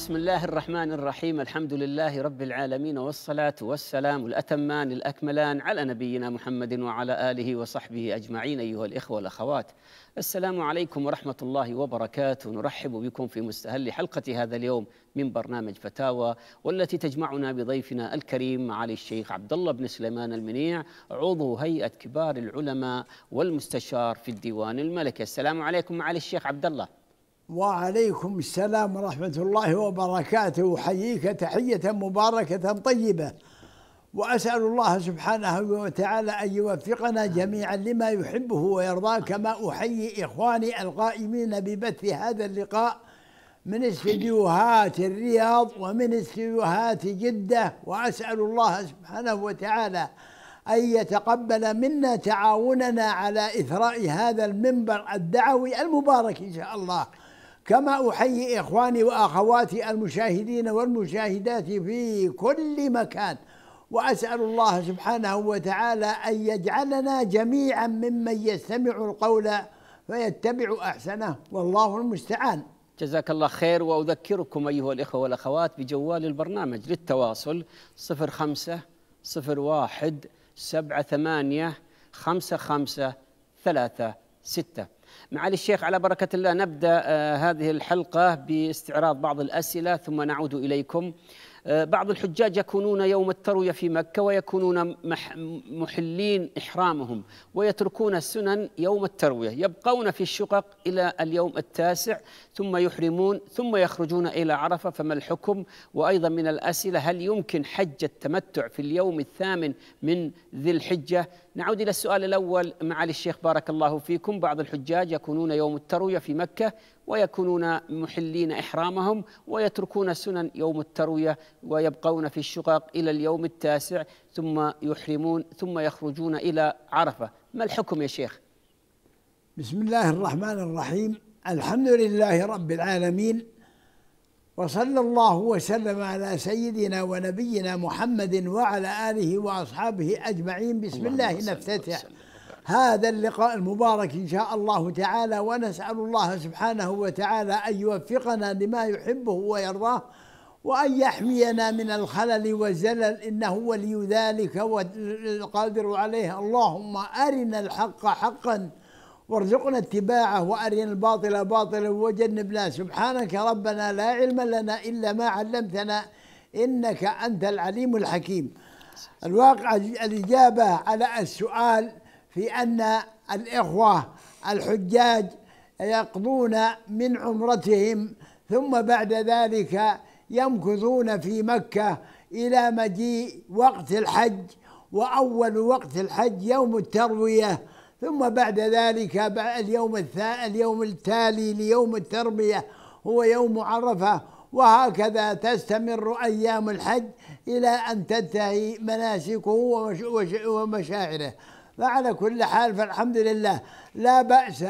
بسم الله الرحمن الرحيم الحمد لله رب العالمين والصلاة والسلام الأتمان الأكملان على نبينا محمد وعلى آله وصحبه أجمعين أيها الإخوة والأخوات السلام عليكم ورحمة الله وبركاته نرحب بكم في مستهل حلقة هذا اليوم من برنامج فتاوى والتي تجمعنا بضيفنا الكريم معالي الشيخ عبد الله بن سليمان المنيع عضو هيئة كبار العلماء والمستشار في الديوان الملكي السلام عليكم معالي الشيخ عبد الله وعليكم السلام ورحمة الله وبركاته أحييك تحية مباركة طيبة وأسأل الله سبحانه وتعالى أن يوفقنا جميعا لما يحبه ويرضاه كما أحيي إخواني القائمين ببث هذا اللقاء من استديوهات الرياض ومن استديوهات جدة وأسأل الله سبحانه وتعالى أن يتقبل منا تعاوننا على إثراء هذا المنبر الدعوي المبارك إن شاء الله كما أحيي إخواني وأخواتي المشاهدين والمشاهدات في كل مكان وأسأل الله سبحانه وتعالى أن يجعلنا جميعا ممن يستمع القول فيتبع أحسنه والله المستعان جزاك الله خير وأذكركم أيها الإخوة والأخوات بجوال البرنامج للتواصل 05 01 78 55 36 معالي الشيخ على بركة الله نبدأ آه، هذه الحلقة باستعراض بعض الأسئلة ثم نعود إليكم آه، بعض الحجاج يكونون يوم التروية في مكة ويكونون محلين إحرامهم ويتركون السنن يوم التروية يبقون في الشقق إلى اليوم التاسع ثم يحرمون ثم يخرجون إلى عرفة فما الحكم وأيضا من الأسئلة هل يمكن حج التمتع في اليوم الثامن من ذي الحجة نعود إلى السؤال الأول معالي الشيخ بارك الله فيكم بعض الحجاج يكونون يوم التروية في مكة ويكونون محلين إحرامهم ويتركون سنن يوم التروية ويبقون في الشقق إلى اليوم التاسع ثم يحرمون ثم يخرجون إلى عرفة ما الحكم يا شيخ؟ بسم الله الرحمن الرحيم الحمد لله رب العالمين وصلى الله وسلم على سيدنا ونبينا محمد وعلى آله وأصحابه أجمعين بسم الله نفتتح هذا اللقاء المبارك إن شاء الله تعالى ونسأل الله سبحانه وتعالى أن يوفقنا لما يحبه ويرضاه وأن يحمينا من الخلل والزلل إنه ولي ذلك والقادر عليه اللهم أرنا الحق حقاً وارزقنا اتباعه وارنا الباطل باطلا وجنبنا سبحانك ربنا لا علم لنا الا ما علمتنا انك انت العليم الحكيم الواقع الاجابه على السؤال في ان الاخوه الحجاج يقضون من عمرتهم ثم بعد ذلك يمكثون في مكه الى مجيء وقت الحج واول وقت الحج يوم الترويه ثم بعد ذلك اليوم اليوم التالي ليوم التربية هو يوم عرفة وهكذا تستمر أيام الحج إلى أن تنتهي مناسكه ومشاعره فعلى كل حال فالحمد لله لا بأس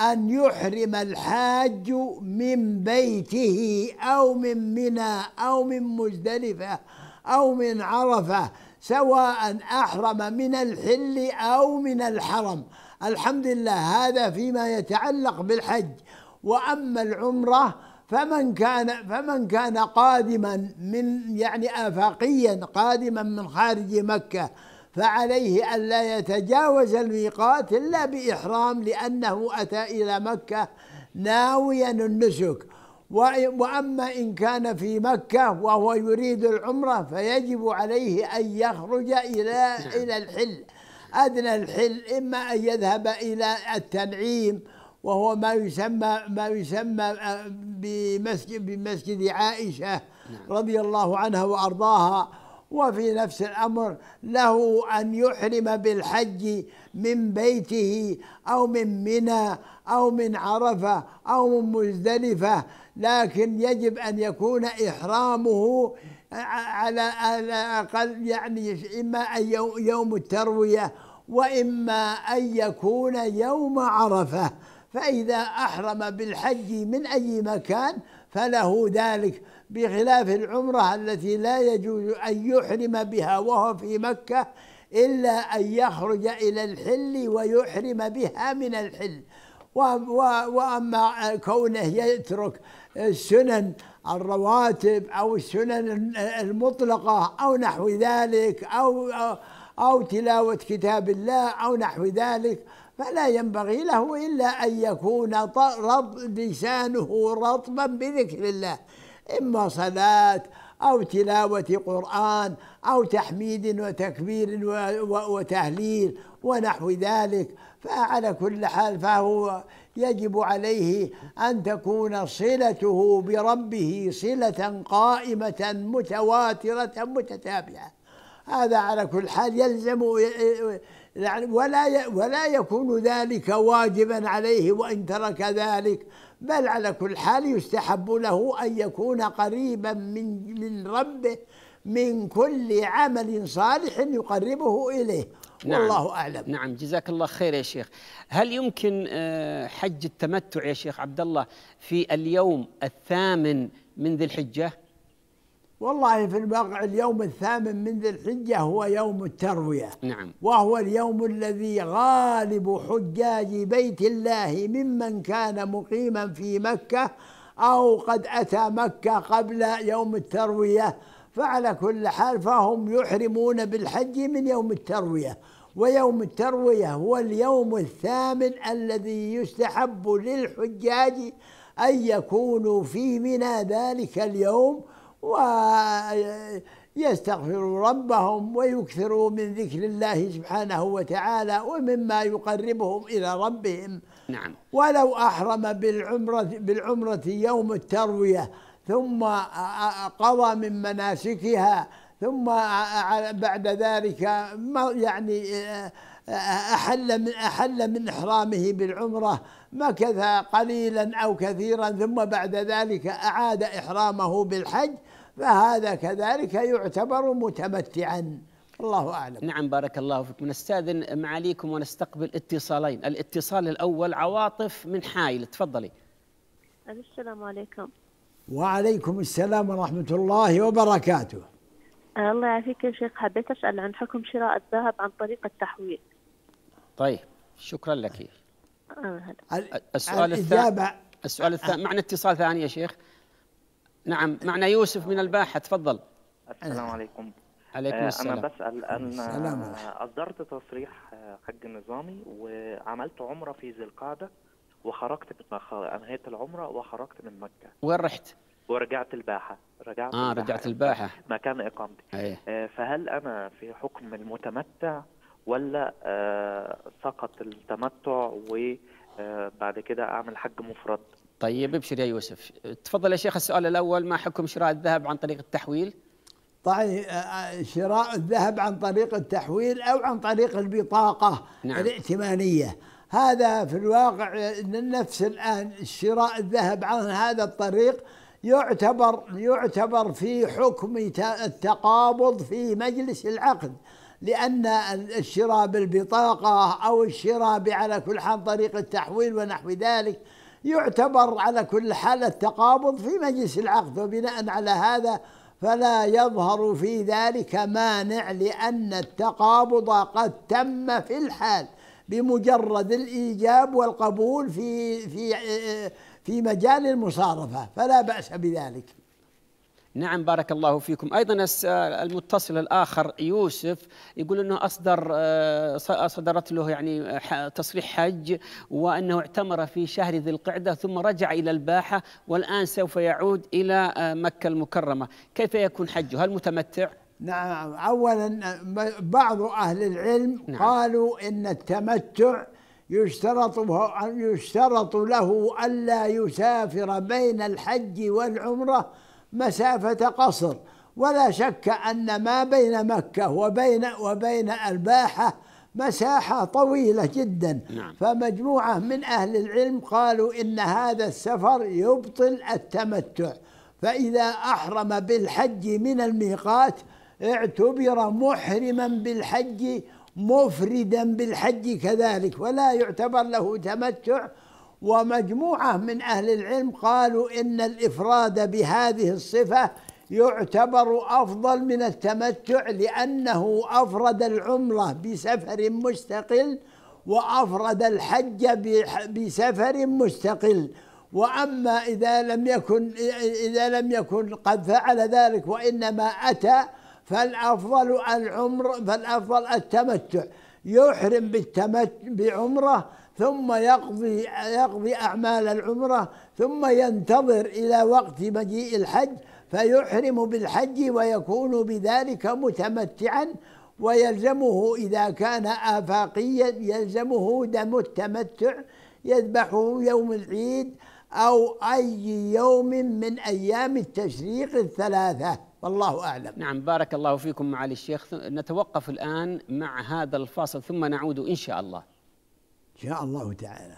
أن يحرم الحاج من بيته أو من منى أو من مزدلفة أو من عرفة سواء أحرم من الحل أو من الحرم الحمد لله هذا فيما يتعلق بالحج وأما العمرة فمن كان فمن كان قادما من يعني آفاقيا قادما من خارج مكة فعليه ألا يتجاوز الميقات إلا بإحرام لأنه أتى إلى مكة ناويا النسك وأما إن كان في مكة وهو يريد العمرة فيجب عليه أن يخرج إلى نعم. إلى الحل أدنى الحل إما أن يذهب إلى التنعيم وهو ما يسمى ما يسمى آه، بمسجد بمسجد عائشة نعم. رضي الله عنها وأرضاها وفي نفس الأمر له أن يحرم بالحج من بيته أو من منى أو من عرفة أو من مزدلفة لكن يجب أن يكون إحرامه على الأقل يعني إما يوم التروية وإما أن يكون يوم عرفة فإذا أحرم بالحج من أي مكان فله ذلك بخلاف العمرة التي لا يجوز أن يحرم بها وهو في مكة إلا أن يخرج إلى الحل ويحرم بها من الحل وأما كونه يترك السنن الرواتب أو السنن المطلقة أو نحو ذلك أو أو تلاوة كتاب الله أو نحو ذلك فلا ينبغي له إلا أن يكون لسانه رطبا بذكر الله إما صلاة أو تلاوة قرآن أو تحميد وتكبير وتهليل ونحو ذلك فعلى كل حال فهو يجب عليه أن تكون صلته بربه صلة قائمة متواترة متتابعة هذا على كل حال يلزم يعني ولا ولا يكون ذلك واجبا عليه وإن ترك ذلك بل على كل حال يستحب له أن يكون قريبا من من ربه من كل عمل صالح يقربه إليه نعم والله أعلم نعم جزاك الله خير يا شيخ هل يمكن آه، حج التمتع يا شيخ عبد الله في اليوم الثامن من ذي الحجة والله في الواقع اليوم الثامن من ذي الحجة هو يوم التروية نعم وهو اليوم الذي غالب حجاج بيت الله ممن كان مقيما في مكة أو قد أتى مكة قبل يوم التروية فعلى كل حال فهم يحرمون بالحج من يوم التروية ويوم التروية هو اليوم الثامن الذي يستحب للحجاج أن يكونوا فيه من ذلك اليوم ويستغفروا ربهم ويكثروا من ذكر الله سبحانه وتعالى ومما يقربهم إلى ربهم نعم ولو أحرم بالعمرة, بالعمرة يوم التروية ثم قضى من مناسكها ثم بعد ذلك ما يعني أحل من أحل من إحرامه بالعمرة مكث قليلا أو كثيرا ثم بعد ذلك أعاد إحرامه بالحج فهذا كذلك يعتبر متمتعا الله أعلم نعم بارك الله فيكم نستاذن معاليكم ونستقبل اتصالين الاتصال الأول عواطف من حائل تفضلي السلام عليكم وعليكم السلام ورحمة الله وبركاته الله يعافيك يا شيخ حبيت أسأل عن حكم شراء الذهب عن طريق التحويل طيب شكرا لك السؤال الثاني السؤال الثاني معنا اتصال ثاني يا شيخ نعم معنا يوسف من الباحة تفضل السلام عليكم عليكم آه، السلام أنا بسأل أنا أصدرت تصريح آه، حج نظامي وعملت عمرة في ذي القعدة وخرجت أنهيت العمرة وخرجت من مكة وين رحت؟ ورجعت الباحة رجعت آه الباحة. رجعت الباحة مكان إقامتي أيه. فهل أنا في حكم المتمتع ولا سقط التمتع و آه، بعد كده اعمل حج مفرد طيب ابشر يا يوسف تفضل يا شيخ السؤال الاول ما حكم شراء الذهب عن طريق التحويل طيب آه، آه، شراء الذهب عن طريق التحويل او عن طريق البطاقه نعم. الائتمانيه هذا في الواقع ان النفس الان شراء الذهب عن هذا الطريق يعتبر يعتبر في حكم التقابض في مجلس العقد لأن الشراء بالبطاقة أو الشراء على كل حال طريق التحويل ونحو ذلك يعتبر على كل حال التقابض في مجلس العقد وبناء على هذا فلا يظهر في ذلك مانع لأن التقابض قد تم في الحال بمجرد الإيجاب والقبول في في في مجال المصارفة فلا بأس بذلك نعم بارك الله فيكم أيضا المتصل الآخر يوسف يقول أنه أصدر آه، صدرت له يعني تصريح حج وأنه اعتمر في شهر ذي القعدة ثم رجع إلى الباحة والآن سوف يعود إلى آه، مكة المكرمة كيف يكون حجه هل متمتع؟ نعم أولا بعض أهل العلم نعم. قالوا إن التمتع يشترط يشترط له ألا يسافر بين الحج والعمرة مسافة قصر ولا شك أن ما بين مكة وبين وبين الباحة مساحة طويلة جدا نعم. فمجموعة من أهل العلم قالوا إن هذا السفر يبطل التمتع فإذا أحرم بالحج من الميقات اعتبر محرما بالحج مفردا بالحج كذلك ولا يعتبر له تمتع ومجموعة من أهل العلم قالوا إن الإفراد بهذه الصفة يعتبر أفضل من التمتع لأنه أفرد العمرة بسفر مستقل وأفرد الحج بسفر مستقل وأما إذا لم يكن إذا لم يكن قد فعل ذلك وإنما أتى فالأفضل العمر فالأفضل التمتع يحرم بالتمتع بعمره ثم يقضي يقضي أعمال العمرة ثم ينتظر إلى وقت مجيء الحج فيحرم بالحج ويكون بذلك متمتعا ويلزمه إذا كان آفاقيا يلزمه دم التمتع يذبحه يوم العيد أو أي يوم من أيام التشريق الثلاثة والله أعلم نعم بارك الله فيكم معالي الشيخ نتوقف الآن مع هذا الفاصل ثم نعود إن شاء الله شاء الله تعالى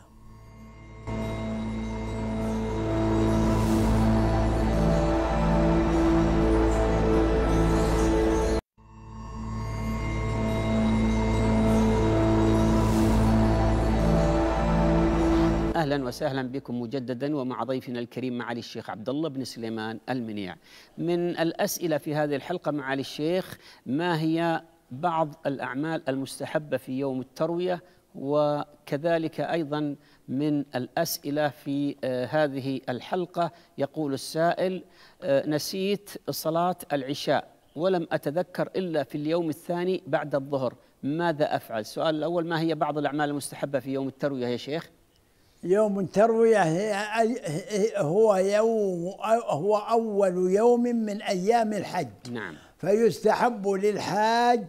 اهلا وسهلا بكم مجددا ومع ضيفنا الكريم معالي الشيخ عبد الله بن سليمان المنيع. من الاسئله في هذه الحلقه معالي الشيخ ما هي بعض الاعمال المستحبه في يوم الترويه وكذلك ايضا من الاسئله في آه، هذه الحلقه يقول السائل آه، نسيت صلاه العشاء ولم اتذكر الا في اليوم الثاني بعد الظهر ماذا افعل؟ السؤال الاول ما هي بعض الاعمال المستحبه في يوم الترويه يا شيخ؟ يوم التروية هو يوم هو أول يوم من أيام الحج نعم فيستحب للحاج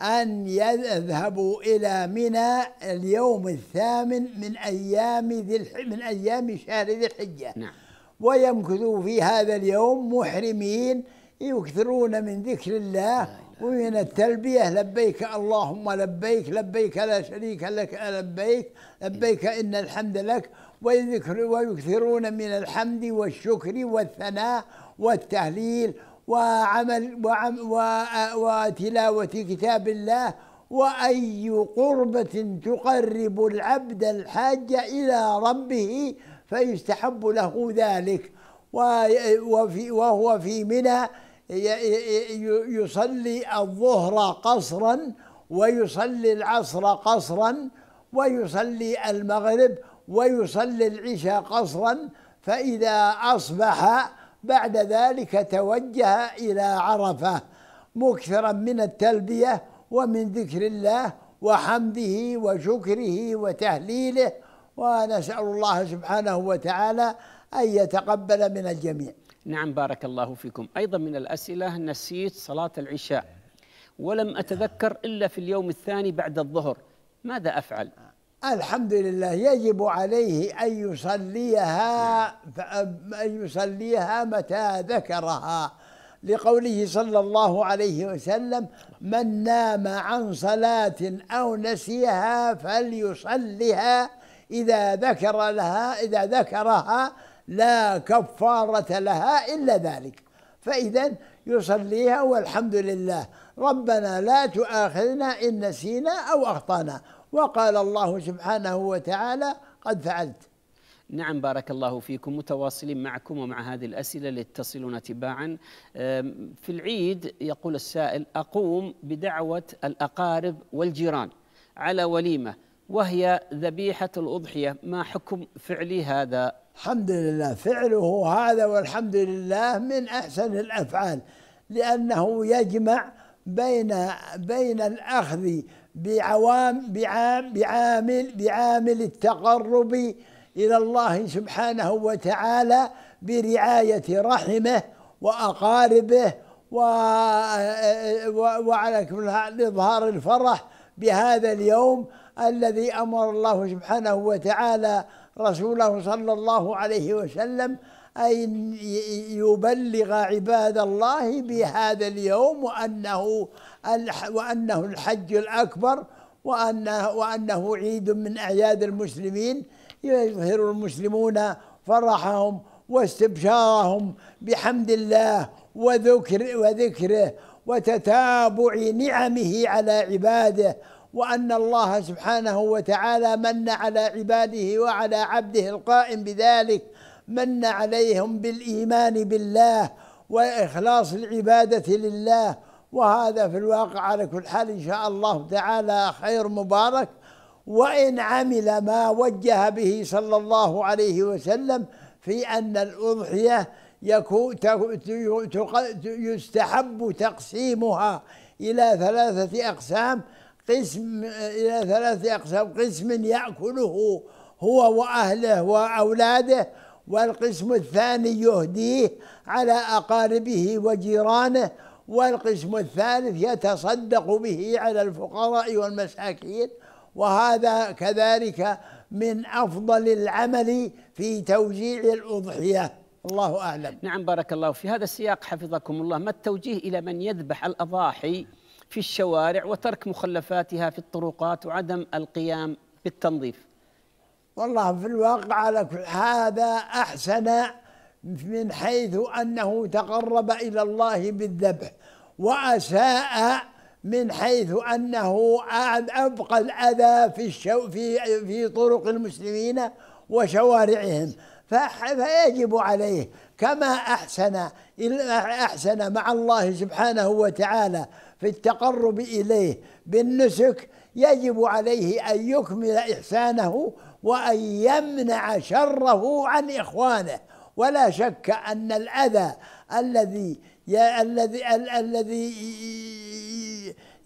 أن يذهبوا إلى منى اليوم الثامن من أيام ذي من أيام شهر ذي الحجة نعم. ويمكثوا في هذا اليوم محرمين يكثرون من ذكر الله ومن التلبية لبيك اللهم لبيك لبيك لا شريك لك لبيك لبيك إن الحمد لك ويذكر ويكثرون من الحمد والشكر والثناء والتهليل وعمل وعم وتلاوة كتاب الله وأي قربة تقرب العبد الحاج إلى ربه فيستحب له ذلك وفي وهو في منى يصلي الظهر قصرا ويصلي العصر قصرا ويصلي المغرب ويصلي العشاء قصرا فإذا أصبح بعد ذلك توجه إلى عرفة مكثرا من التلبية ومن ذكر الله وحمده وشكره وتهليله ونسأل الله سبحانه وتعالى أن يتقبل من الجميع نعم بارك الله فيكم أيضا من الأسئلة نسيت صلاة العشاء ولم أتذكر إلا في اليوم الثاني بعد الظهر ماذا أفعل الحمد لله يجب عليه أن يصليها أن يصليها متى ذكرها لقوله صلى الله عليه وسلم من نام عن صلاة أو نسيها فليصلها إذا ذكر لها إذا ذكرها لا كفارة لها إلا ذلك فإذا يصليها والحمد لله ربنا لا تؤاخذنا إن نسينا أو أخطأنا وقال الله سبحانه وتعالى قد فعلت نعم بارك الله فيكم متواصلين معكم ومع هذه الأسئلة اللي تصلنا تباعا في العيد يقول السائل أقوم بدعوة الأقارب والجيران على وليمة وهي ذبيحة الأضحية ما حكم فعلي هذا الحمد لله فعله هذا والحمد لله من أحسن الأفعال لأنه يجمع بين بين الأخذ بعوام بعام بعامل بعامل التقرب إلى الله سبحانه وتعالى برعاية رحمه وأقاربه و... وعلى كل إظهار الفرح بهذا اليوم الذي أمر الله سبحانه وتعالى رسوله صلى الله عليه وسلم أن يبلغ عباد الله بهذا اليوم وأنه وأنه الحج الأكبر وأنه, وأنه عيد من أعياد المسلمين يظهر المسلمون فرحهم واستبشارهم بحمد الله وذكر وذكره وتتابع نعمه على عباده وأن الله سبحانه وتعالى من على عباده وعلى عبده القائم بذلك من عليهم بالإيمان بالله وإخلاص العبادة لله وهذا في الواقع على كل حال إن شاء الله تعالى خير مبارك وإن عمل ما وجه به صلى الله عليه وسلم في أن الأضحية يكون يستحب تقسيمها إلى ثلاثة أقسام قسم إلى ثلاثة أقسام قسم يأكله هو وأهله وأولاده والقسم الثاني يهديه على أقاربه وجيرانه والقسم الثالث يتصدق به على الفقراء والمساكين وهذا كذلك من أفضل العمل في توزيع الأضحية الله أعلم نعم بارك الله في هذا السياق حفظكم الله ما التوجيه إلى من يذبح الأضاحي في الشوارع وترك مخلفاتها في الطرقات وعدم القيام بالتنظيف والله في الواقع على كل هذا أحسن من حيث أنه تقرب إلى الله بالذبح وأساء من حيث أنه أبقى الأذى في الشو في في طرق المسلمين وشوارعهم فيجب عليه كما أحسن أحسن مع الله سبحانه وتعالى في التقرب إليه بالنسك يجب عليه أن يكمل إحسانه وأن يمنع شره عن إخوانه ولا شك أن الأذى الذي الذي الذي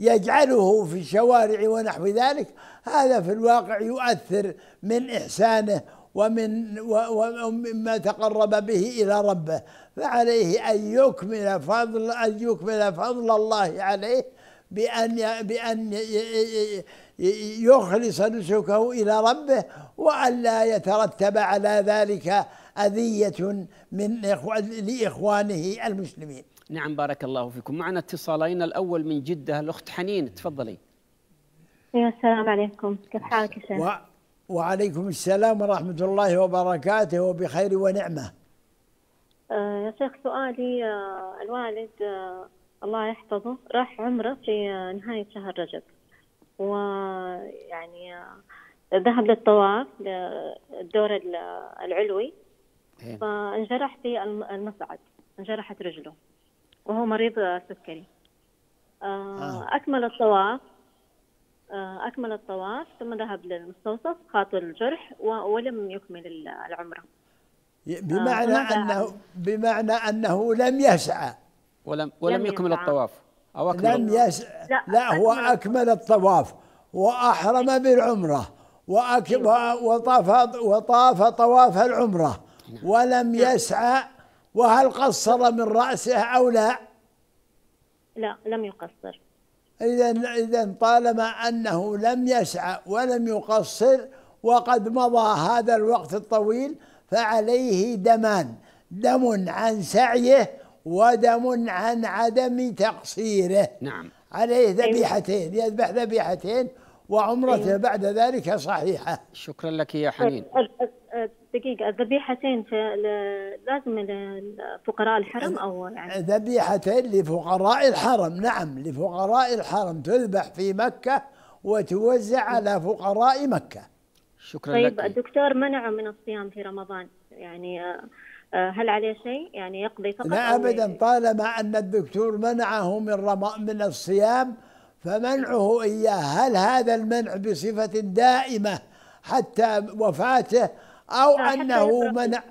يجعله في الشوارع ونحو ذلك هذا في الواقع يؤثر من إحسانه ومن ومما تقرب به إلى ربه فعليه أن يكمل فضل أن يكمل فضل الله عليه بأن بأن يخلص نسكه إلى ربه وألا يترتب على ذلك أذية من لإخوانه المسلمين نعم بارك الله فيكم معنا اتصالين الأول من جدة الأخت حنين تفضلي السلام عليكم كيف حالك يا شيخ و... وعليكم السلام ورحمة الله وبركاته وبخير ونعمة آه، يا شيخ سؤالي آه، الوالد آه، الله يحفظه راح عمره في نهاية شهر رجب ويعني ذهب للطواف للدور العلوي إيه. فانجرح في المصعد انجرحت رجله وهو مريض سكري آه، آه. أكمل الطواف آه، أكمل الطواف ثم ذهب للمستوصف خاطر الجرح ولم يكمل العمرة بمعنى أنه بمعنى أنه لم يسعى ولم ولم يكمل الطواف أو أكمل لم يس... لا, لا هو أكمل الطواف وأحرم بالعمرة وأك... أيوه. وطاف وطاف طواف العمرة ولم يسعى وهل قصر من رأسه أو لا؟ لا لم يقصر إذا إذا طالما أنه لم يسعى ولم يقصر وقد مضى هذا الوقت الطويل فعليه دمان دم عن سعيه ودم عن عدم تقصيره نعم عليه ذبيحتين أيوة. يذبح ذبيحتين وعمرته أيوة. بعد ذلك صحيحة شكرا لك يا حنين أه، أه، أه، دقيقة الذبيحتين لازم لفقراء الحرم أو يعني ذبيحتين لفقراء الحرم نعم لفقراء الحرم تذبح في مكة وتوزع أيوة. على فقراء مكة شكرا طيب لك. الدكتور منعه من الصيام في رمضان يعني آه، هل عليه شيء يعني يقضي فقط لا ابدا طالما ان الدكتور منعه من رمضان من الصيام فمنعه اياه هل هذا المنع بصفه دائمه حتى وفاته او انه منع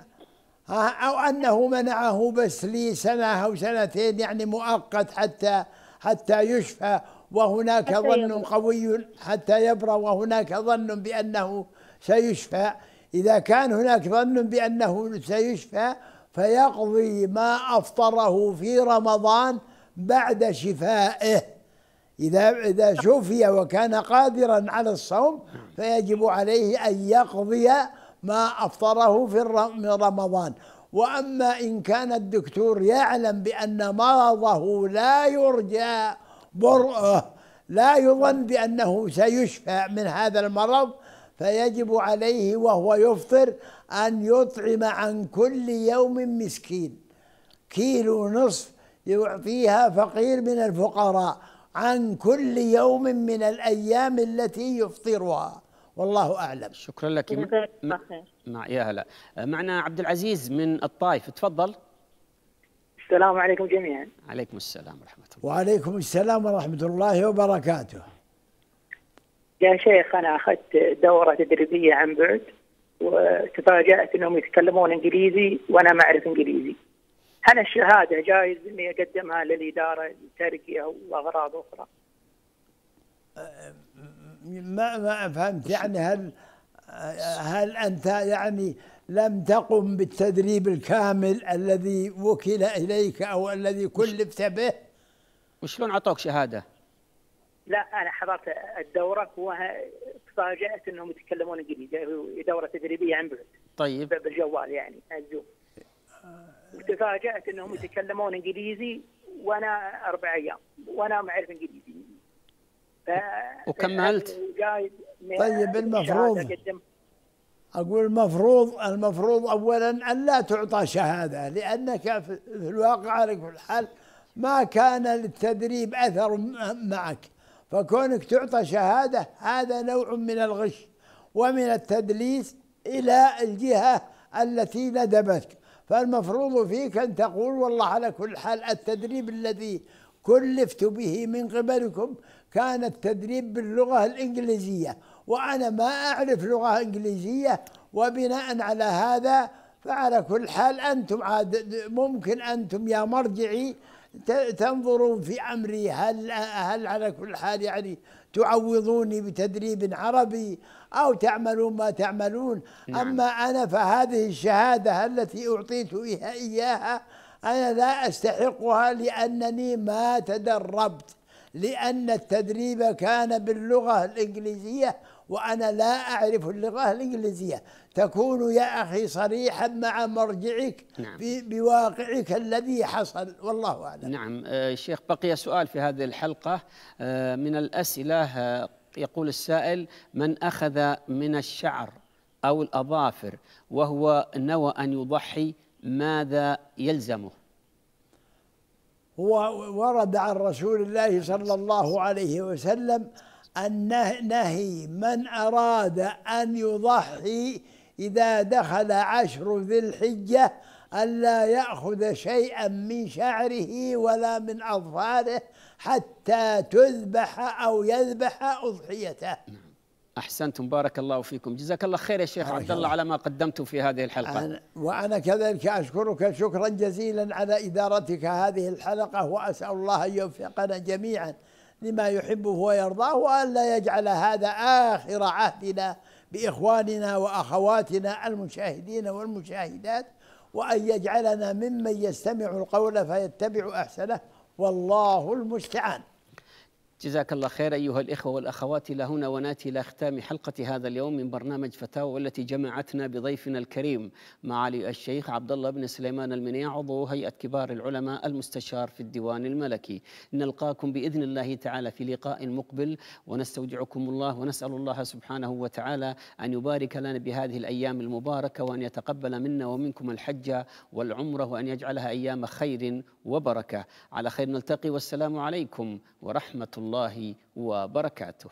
او انه منعه بس لسنه او سنتين يعني مؤقت حتى حتى يشفى وهناك حتى ظن قوي حتى يبرى وهناك ظن بانه سيشفى إذا كان هناك ظن بأنه سيشفى فيقضي ما أفطره في رمضان بعد شفائه إذا إذا شفي وكان قادرا على الصوم فيجب عليه أن يقضي ما أفطره في رمضان وأما إن كان الدكتور يعلم بأن مرضه لا يرجى برؤه لا يظن بأنه سيشفى من هذا المرض فيجب عليه وهو يفطر أن يطعم عن كل يوم مسكين كيلو نصف يعطيها فقير من الفقراء عن كل يوم من الأيام التي يفطرها والله أعلم شكرا لك م... م... نعم، يا هلا معنا عبد العزيز من الطائف تفضل السلام عليكم جميعا عليكم السلام ورحمة الله وعليكم السلام ورحمة الله وبركاته يا شيخ انا اخذت دوره تدريبيه عن بعد وتفاجات انهم يتكلمون انجليزي وانا ما اعرف انجليزي. هل الشهاده جائز اني اقدمها للاداره لترقيه واغراض اخرى؟ ما ما فهمت يعني هل هل انت يعني لم تقم بالتدريب الكامل الذي وكل اليك او الذي كلفت به؟ وشلون اعطوك شهاده؟ لا انا حضرت الدوره وتفاجات انهم يتكلمون انجليزي دوره تدريبيه عن بعد طيب بالجوال يعني الزوم وتفاجات انهم يتكلمون انجليزي وانا اربع ايام وانا ما اعرف انجليزي وكملت طيب المفروض اقول المفروض المفروض اولا ان لا تعطى شهاده لانك في الواقع عليك في الحال ما كان للتدريب اثر معك فكونك تعطى شهادة هذا نوع من الغش ومن التدليس إلى الجهة التي ندبتك فالمفروض فيك أن تقول والله على كل حال التدريب الذي كلفت به من قبلكم كان التدريب باللغة الإنجليزية وأنا ما أعرف لغة إنجليزية وبناء على هذا فعلى كل حال أنتم عاد ممكن أنتم يا مرجعي تنظرون في امري هل هل على كل حال يعني تعوضوني بتدريب عربي او تعملون ما تعملون نعم. اما انا فهذه الشهاده التي اعطيت اياها انا لا استحقها لانني ما تدربت لان التدريب كان باللغه الانجليزيه وأنا لا أعرف اللغة الإنجليزية تكون يا أخي صريحا مع مرجعك نعم. بواقعك الذي حصل والله أعلم نعم آه، شيخ بقي سؤال في هذه الحلقة آه، من الأسئلة آه، يقول السائل من أخذ من الشعر أو الأظافر وهو نوى أن يضحي ماذا يلزمه هو ورد عن رسول الله صلى الله عليه وسلم نهي من أراد أن يضحي إذا دخل عشر ذي الحجة ألا يأخذ شيئا من شعره ولا من أظفاره حتى تذبح أو يذبح أضحيته نعم. أحسنتم بارك الله فيكم جزاك الله خير يا شيخ آه، عبد الله على ما قدمتم في هذه الحلقة أنا وأنا كذلك أشكرك شكرا جزيلا على إدارتك هذه الحلقة وأسأل الله أن يوفقنا جميعا لما يحبه ويرضاه وألا يجعل هذا آخر عهدنا بإخواننا وأخواتنا المشاهدين والمشاهدات وأن يجعلنا ممن يستمع القول فيتبع أحسنه والله المستعان جزاك الله خير أيها الإخوة والأخوات إلى هنا وناتي إلى ختام حلقة هذا اليوم من برنامج فتاوى والتي جمعتنا بضيفنا الكريم معالي الشيخ عبد الله بن سليمان المنيع عضو هيئة كبار العلماء المستشار في الديوان الملكي نلقاكم بإذن الله تعالى في لقاء مقبل ونستودعكم الله ونسأل الله سبحانه وتعالى أن يبارك لنا بهذه الأيام المباركة وأن يتقبل منا ومنكم الحج والعمرة وأن يجعلها أيام خير وبركة على خير نلتقي والسلام عليكم ورحمة الله الله وبركاته